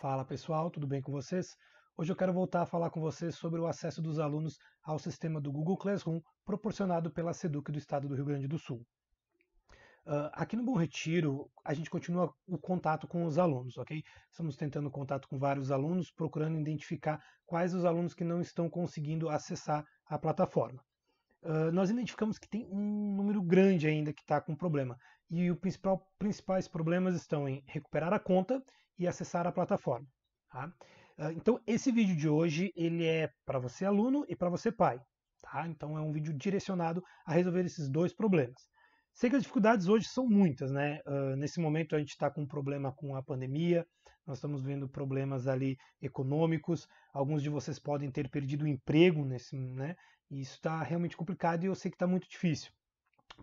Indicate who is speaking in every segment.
Speaker 1: Fala pessoal, tudo bem com vocês? Hoje eu quero voltar a falar com vocês sobre o acesso dos alunos ao sistema do Google Classroom proporcionado pela SEDUC do estado do Rio Grande do Sul. Uh, aqui no Bom Retiro, a gente continua o contato com os alunos, ok? Estamos tentando contato com vários alunos, procurando identificar quais os alunos que não estão conseguindo acessar a plataforma. Uh, nós identificamos que tem um número grande ainda que está com problema e os principal, principais problemas estão em recuperar a conta e acessar a plataforma. Tá? Ah, então esse vídeo de hoje ele é para você aluno e para você pai. Tá? Então é um vídeo direcionado a resolver esses dois problemas. Sei que as dificuldades hoje são muitas, né? Uh, nesse momento a gente está com um problema com a pandemia, nós estamos vendo problemas ali econômicos, alguns de vocês podem ter perdido o emprego nesse, né? E isso está realmente complicado e eu sei que está muito difícil.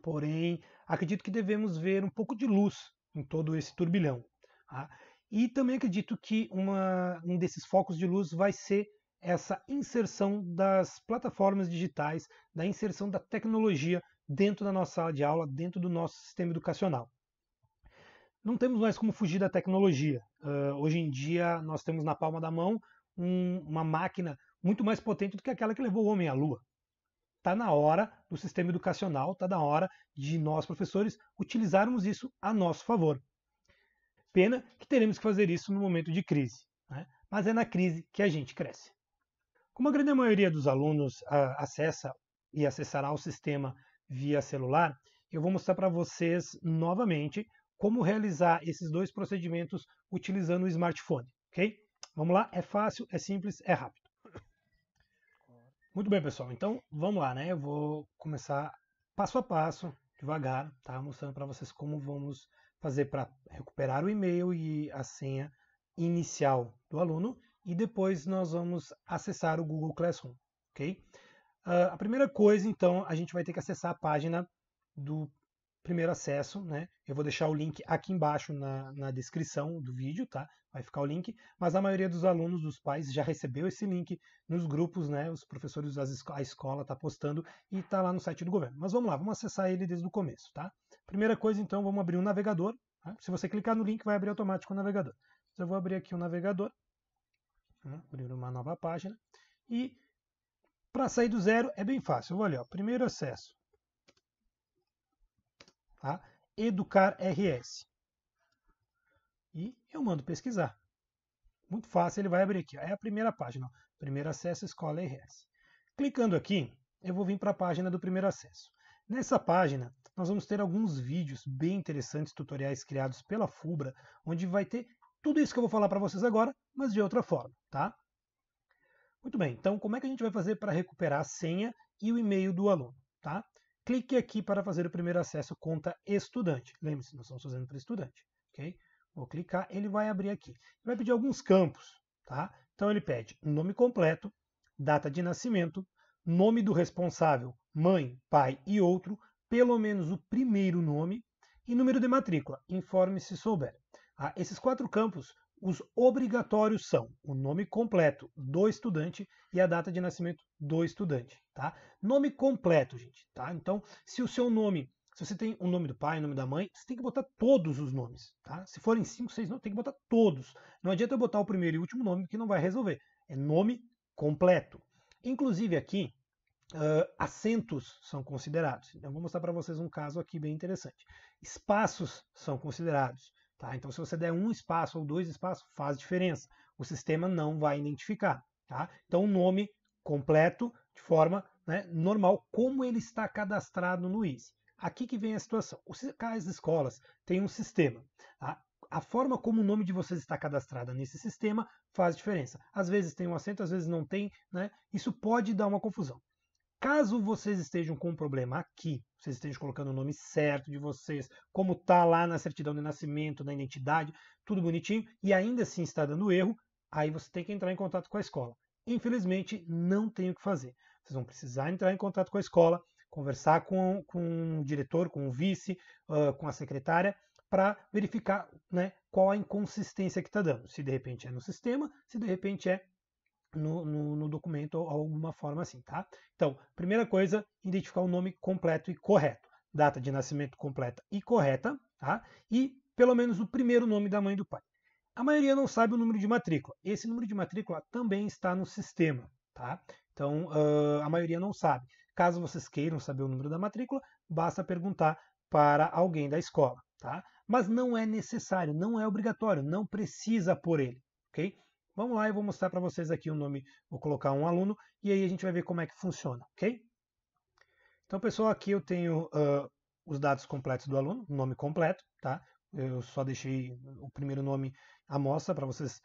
Speaker 1: Porém, acredito que devemos ver um pouco de luz em todo esse turbilhão. Tá? E também acredito que uma, um desses focos de luz vai ser essa inserção das plataformas digitais, da inserção da tecnologia dentro da nossa sala de aula, dentro do nosso sistema educacional. Não temos mais como fugir da tecnologia. Uh, hoje em dia, nós temos na palma da mão um, uma máquina muito mais potente do que aquela que levou o homem à lua. Está na hora do sistema educacional, está na hora de nós, professores, utilizarmos isso a nosso favor. Pena que teremos que fazer isso no momento de crise, né? mas é na crise que a gente cresce. Como a grande maioria dos alunos uh, acessa e acessará o sistema via celular, eu vou mostrar para vocês novamente como realizar esses dois procedimentos utilizando o smartphone, ok? Vamos lá, é fácil, é simples, é rápido. Muito bem, pessoal. Então, vamos lá, né? Eu vou começar passo a passo, devagar, tá? Mostrando para vocês como vamos fazer para recuperar o e-mail e a senha inicial do aluno e depois nós vamos acessar o Google Classroom, ok? Uh, a primeira coisa, então, a gente vai ter que acessar a página do primeiro acesso, né? Eu vou deixar o link aqui embaixo na, na descrição do vídeo, tá? Vai ficar o link, mas a maioria dos alunos, dos pais, já recebeu esse link nos grupos, né? Os professores, as, a escola tá postando e tá lá no site do governo. Mas vamos lá, vamos acessar ele desde o começo, tá? Primeira coisa, então, vamos abrir um navegador. Tá? Se você clicar no link, vai abrir automático o navegador. Então, eu vou abrir aqui o um navegador, né? abrir uma nova página e para sair do zero é bem fácil. Olha, ó, primeiro acesso, tá? Educar RS. E eu mando pesquisar. Muito fácil, ele vai abrir aqui. É a primeira página. Ó. Primeiro acesso Escola RS. Clicando aqui, eu vou vir para a página do primeiro acesso. Nessa página, nós vamos ter alguns vídeos bem interessantes, tutoriais criados pela FUBRA, onde vai ter tudo isso que eu vou falar para vocês agora, mas de outra forma, tá? Muito bem, então como é que a gente vai fazer para recuperar a senha e o e-mail do aluno, tá? Clique aqui para fazer o primeiro acesso conta estudante. Lembre-se, nós estamos fazendo para estudante. Okay? Vou clicar, ele vai abrir aqui. Vai pedir alguns campos. Tá? Então ele pede nome completo, data de nascimento, nome do responsável, mãe, pai e outro, pelo menos o primeiro nome, e número de matrícula, informe se souber. Ah, esses quatro campos os obrigatórios são o nome completo do estudante e a data de nascimento do estudante, tá? Nome completo, gente, tá? Então, se o seu nome, se você tem o nome do pai, o nome da mãe, você tem que botar todos os nomes, tá? Se forem cinco, seis, não tem que botar todos. Não adianta eu botar o primeiro e último nome que não vai resolver. É nome completo. Inclusive aqui, Uh, ah, acentos são considerados. Então, vou mostrar para vocês um caso aqui bem interessante. Espaços são considerados. Tá? Então, se você der um espaço ou dois espaços, faz diferença. O sistema não vai identificar. Tá? Então, o nome completo, de forma né, normal, como ele está cadastrado no IS. Aqui que vem a situação. As escolas têm um sistema. Tá? a forma como o nome de vocês está cadastrado nesse sistema faz diferença. Às vezes tem um acento, às vezes não tem, né? Isso pode dar uma confusão. Caso vocês estejam com um problema aqui, vocês estejam colocando o nome certo de vocês, como está lá na certidão de nascimento, na identidade, tudo bonitinho, e ainda assim está dando erro, aí você tem que entrar em contato com a escola. Infelizmente, não tem o que fazer. Vocês vão precisar entrar em contato com a escola, conversar com, com o diretor, com o vice, uh, com a secretária, para verificar né, qual a inconsistência que está dando. Se de repente é no sistema, se de repente é no, no, no, documento ou alguma forma assim, tá? Então, primeira coisa, identificar o nome completo e correto. Data de nascimento completa e correta, tá? E pelo menos o primeiro nome da mãe do pai. A maioria não sabe o número de matrícula. Esse número de matrícula também está no sistema, tá? Então, uh, a maioria não sabe. Caso vocês queiram saber o número da matrícula, basta perguntar para alguém da escola, tá? Mas não é necessário, não é obrigatório, não precisa por ele, ok? Vamos lá, eu vou mostrar para vocês aqui o nome, vou colocar um aluno e aí a gente vai ver como é que funciona, ok? Então, pessoal, aqui eu tenho uh, os dados completos do aluno, nome completo, tá? Eu só deixei o primeiro nome à mostra para vocês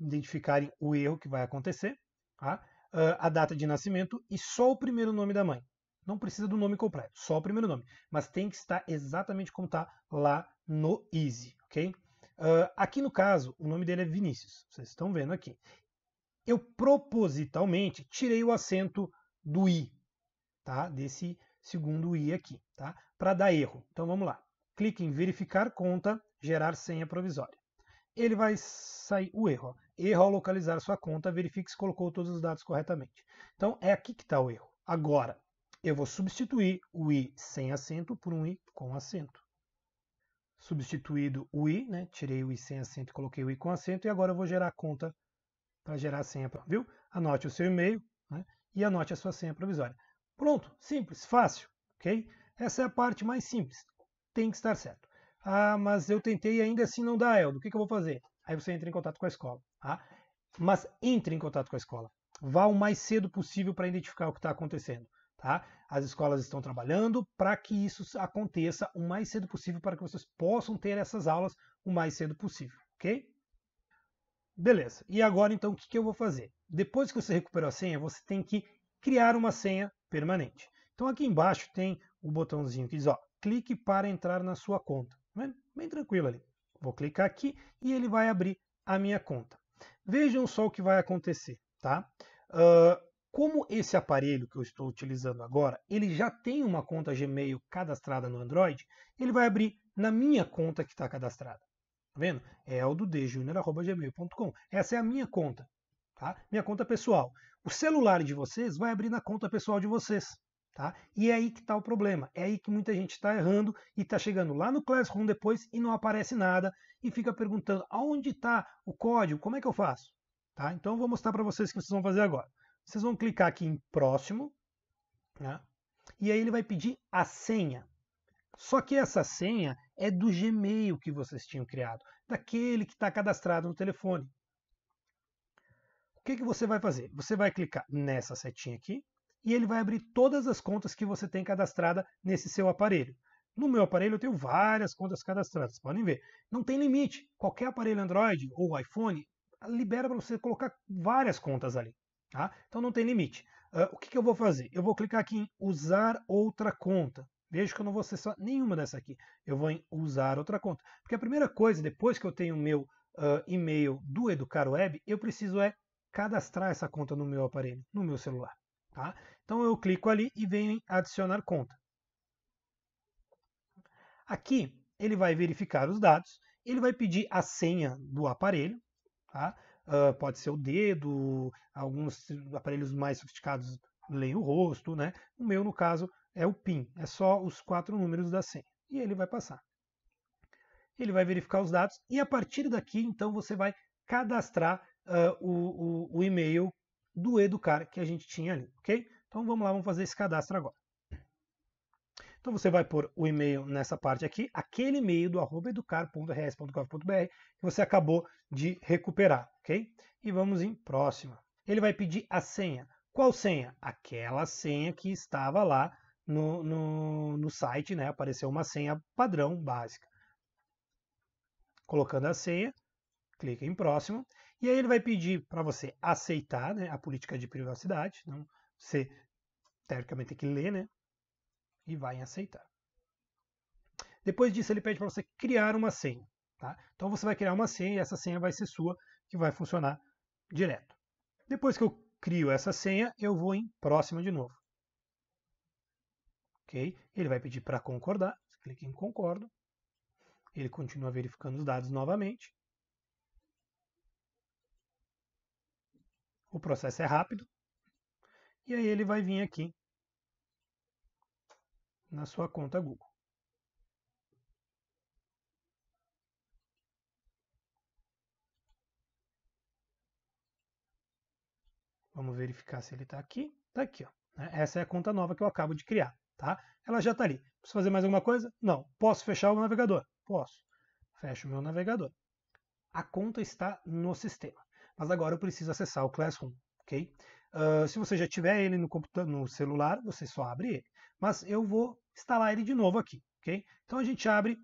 Speaker 1: identificarem o erro que vai acontecer, tá? Uh, a data de nascimento e só o primeiro nome da mãe. Não precisa do nome completo, só o primeiro nome, mas tem que estar exatamente como está lá no Easy, ok? Uh, aqui no caso, o nome dele é Vinícius, vocês estão vendo aqui. Eu propositalmente tirei o acento do i, tá? Desse segundo i aqui, tá? Para dar erro. Então vamos lá. Clique em verificar conta, gerar senha provisória. Ele vai sair o erro. Ó. Erro ao localizar sua conta, verifique se colocou todos os dados corretamente. Então é aqui que está o erro. Agora, eu vou substituir o i sem acento por um i com acento substituído o i, né? tirei o i sem acento e coloquei o i com acento, e agora eu vou gerar a conta para gerar a senha, viu? Anote o seu e-mail né? e anote a sua senha provisória. Pronto, simples, fácil, ok? Essa é a parte mais simples, tem que estar certo. Ah, mas eu tentei e ainda assim não dá, Eldo, o que, que eu vou fazer? Aí você entra em contato com a escola, tá? Mas entre em contato com a escola, vá o mais cedo possível para identificar o que está acontecendo. Tá? As escolas estão trabalhando para que isso aconteça o mais cedo possível, para que vocês possam ter essas aulas o mais cedo possível, ok? Beleza. E agora, então, o que, que eu vou fazer? Depois que você recuperou a senha, você tem que criar uma senha permanente. Então, aqui embaixo tem o botãozinho que diz, ó, clique para entrar na sua conta. Bem, tranquilo ali. Vou clicar aqui e ele vai abrir a minha conta. Vejam só o que vai acontecer, tá? Uh, como esse aparelho que eu estou utilizando agora, ele já tem uma conta Gmail cadastrada no Android, ele vai abrir na minha conta que está cadastrada. Tá vendo? É o do djunior.gmail.com. Essa é a minha conta. Tá? Minha conta pessoal. O celular de vocês vai abrir na conta pessoal de vocês. Tá? E é aí que está o problema. É aí que muita gente está errando e está chegando lá no Classroom depois e não aparece nada e fica perguntando aonde está o código, como é que eu faço? Tá? Então eu vou mostrar para vocês o que vocês vão fazer agora. Vocês vão clicar aqui em próximo, né? e aí ele vai pedir a senha. Só que essa senha é do Gmail que vocês tinham criado, daquele que está cadastrado no telefone. O que, que você vai fazer? Você vai clicar nessa setinha aqui e ele vai abrir todas as contas que você tem cadastrada nesse seu aparelho. No meu aparelho eu tenho várias contas cadastradas, podem ver. Não tem limite. Qualquer aparelho Android ou iPhone libera para você colocar várias contas ali. Tá? Então não tem limite. Uh, o que, que eu vou fazer? Eu vou clicar aqui em usar outra conta. Veja que eu não vou acessar nenhuma dessa aqui. Eu vou em usar outra conta. Porque a primeira coisa, depois que eu tenho o meu uh, e-mail do Educar Web, eu preciso é cadastrar essa conta no meu aparelho, no meu celular. Tá? Então eu clico ali e venho em adicionar conta. Aqui ele vai verificar os dados, ele vai pedir a senha do aparelho. Tá? uh, pode ser o dedo, alguns aparelhos mais sofisticados leem o rosto, né? O meu, no caso, é o PIN, é só os quatro números da senha. E ele vai passar. Ele vai verificar os dados e a partir daqui, então, você vai cadastrar uh, o, o, o e-mail do Educar que a gente tinha ali, ok? Então vamos lá, vamos fazer esse cadastro agora. Então você vai pôr o e-mail nessa parte aqui, aquele e-mail do arroba educar.rs.gov.br que você acabou de recuperar, ok? E vamos em próxima. Ele vai pedir a senha. Qual senha? Aquela senha que estava lá no, no, no site, né? Apareceu uma senha padrão básica. Colocando a senha, clica em próximo. E aí ele vai pedir para você aceitar né, a política de privacidade. Então, você, teoricamente, tem que ler, né? e vai em aceitar. Depois disso, ele pede para você criar uma senha. Tá? Então você vai criar uma senha e essa senha vai ser sua, que vai funcionar direto. Depois que eu crio essa senha, eu vou em próxima de novo. Okay? Ele vai pedir para concordar, você clica em concordo. Ele continua verificando os dados novamente. O processo é rápido. E aí ele vai vir aqui na sua conta Google. Vamos verificar se ele está aqui. Está aqui. Ó. Né? Essa é a conta nova que eu acabo de criar. Tá? Ela já está ali. Preciso fazer mais alguma coisa? Não. Posso fechar o navegador? Posso. Fecho o meu navegador. A conta está no sistema. Mas agora eu preciso acessar o Classroom. ok? se você já tiver ele no, no celular, você só abre ele. Mas eu vou instalar ele de novo aqui, ok? Então a gente abre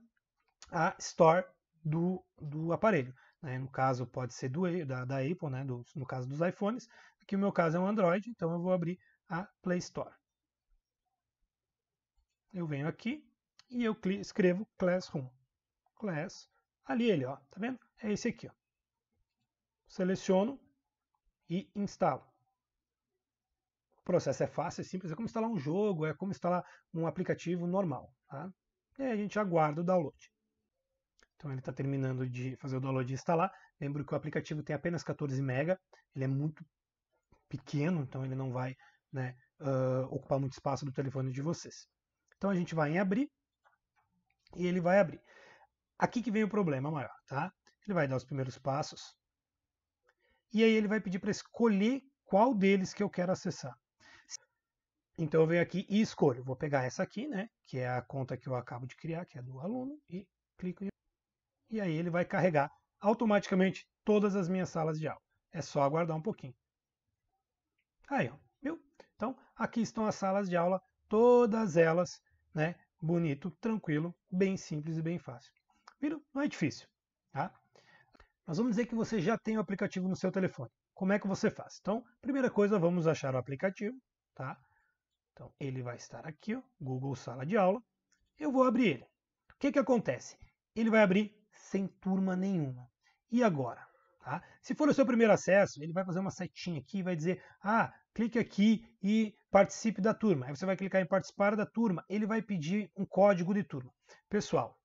Speaker 1: a Store do, do aparelho. Né? No caso, pode ser do, da, da Apple, né? Do, no caso dos iPhones. Aqui o meu caso é um Android, então eu vou abrir a Play Store. Eu venho aqui e eu escrevo Classroom. Class, ali ele, ó, tá vendo? É esse aqui, ó. Seleciono e instalo. O processo é fácil, é simples, é como instalar um jogo, é como instalar um aplicativo normal. Tá? E aí a gente aguarda o download. Então ele está terminando de fazer o download e instalar. Lembro que o aplicativo tem apenas 14 MB, ele é muito pequeno, então ele não vai né, uh, ocupar muito espaço do telefone de vocês. Então a gente vai em abrir e ele vai abrir. Aqui que vem o problema maior, tá? Ele vai dar os primeiros passos e aí ele vai pedir para escolher qual deles que eu quero acessar. Então eu venho aqui e escolho. Vou pegar essa aqui, né? Que é a conta que eu acabo de criar, que é do aluno, e clico em. E aí ele vai carregar automaticamente todas as minhas salas de aula. É só aguardar um pouquinho. Aí, ó, viu? Então, aqui estão as salas de aula, todas elas, né? Bonito, tranquilo, bem simples e bem fácil. Viram? Não é difícil, tá? Nós vamos dizer que você já tem o aplicativo no seu telefone. Como é que você faz? Então, primeira coisa, vamos achar o aplicativo, tá? Então, ele vai estar aqui, ó, Google Sala de Aula. Eu vou abrir ele. O que, que acontece? Ele vai abrir sem turma nenhuma. E agora? Tá? Se for o seu primeiro acesso, ele vai fazer uma setinha aqui e vai dizer: ah, clique aqui e participe da turma. Aí você vai clicar em participar da turma. Ele vai pedir um código de turma. Pessoal,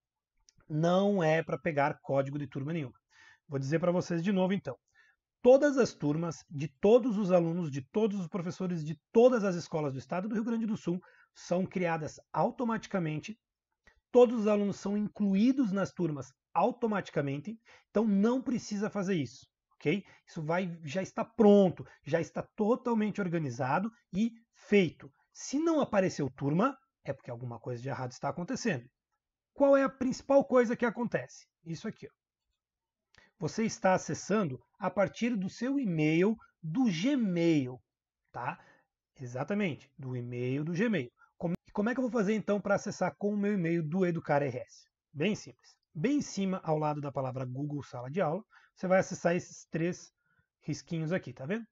Speaker 1: não é para pegar código de turma nenhuma. Vou dizer para vocês de novo então todas as turmas de todos os alunos, de todos os professores de todas as escolas do estado do Rio Grande do Sul são criadas automaticamente. Todos os alunos são incluídos nas turmas automaticamente, então não precisa fazer isso, ok? Isso vai, já está pronto, já está totalmente organizado e feito. Se não apareceu turma, é porque alguma coisa de errado está acontecendo. Qual é a principal coisa que acontece? Isso aqui, ó você está acessando a partir do seu e-mail do Gmail, tá? Exatamente, do e-mail do Gmail. Como, como é que eu vou fazer então para acessar com o meu e-mail do Educar RS? Bem simples. Bem em cima, ao lado da palavra Google Sala de Aula, você vai acessar esses três risquinhos aqui, tá vendo?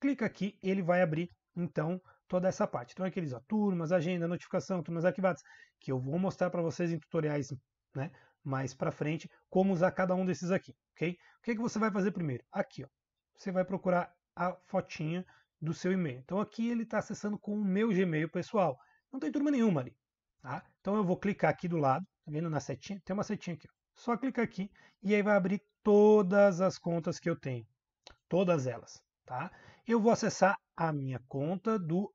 Speaker 1: Clica aqui, ele vai abrir então toda essa parte. Então aqueles ó, turmas, agenda, notificação, turmas arquivadas, que eu vou mostrar para vocês em tutoriais né, mais para frente como usar cada um desses aqui, ok? O que, que você vai fazer primeiro? Aqui, ó, você vai procurar a fotinha do seu e-mail. Então aqui ele está acessando com o meu Gmail pessoal. Não tem turma nenhuma ali, tá? Então eu vou clicar aqui do lado, tá vendo na setinha? Tem uma setinha aqui, ó. Só clicar aqui e aí vai abrir todas as contas que eu tenho, todas elas, tá? Eu vou acessar a minha conta do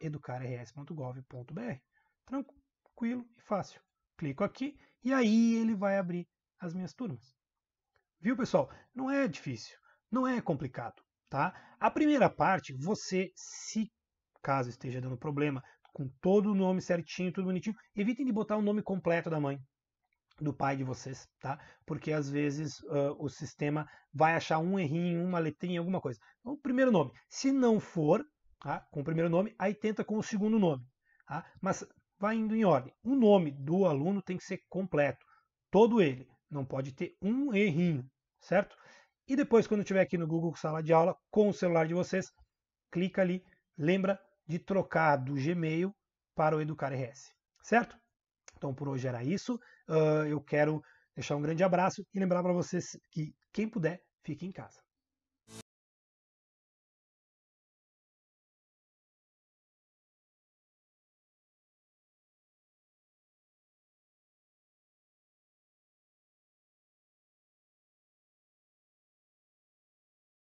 Speaker 1: educarrs.gov.br. Tranquilo e fácil. Clico aqui e aí ele vai abrir as minhas turmas. Viu, pessoal? Não é difícil, não é complicado, tá? A primeira parte, você, se caso esteja dando problema, com todo o nome certinho, tudo bonitinho, evitem de botar o nome completo da mãe, do pai de vocês, tá? Porque às vezes uh, o sistema vai achar um errinho, uma letrinha, alguma coisa. Então, o primeiro nome. Se não for, tá? com o primeiro nome, aí tenta com o segundo nome. Tá? Mas vai indo em ordem. O nome do aluno tem que ser completo, todo ele. Não pode ter um errinho, certo? E depois, quando estiver aqui no Google Sala de Aula, com o celular de vocês, clica ali, lembra de trocar do Gmail para o Educar RS, certo? Então, por hoje era isso. Uh, eu quero deixar um grande abraço e lembrar para vocês que quem puder, fique em casa.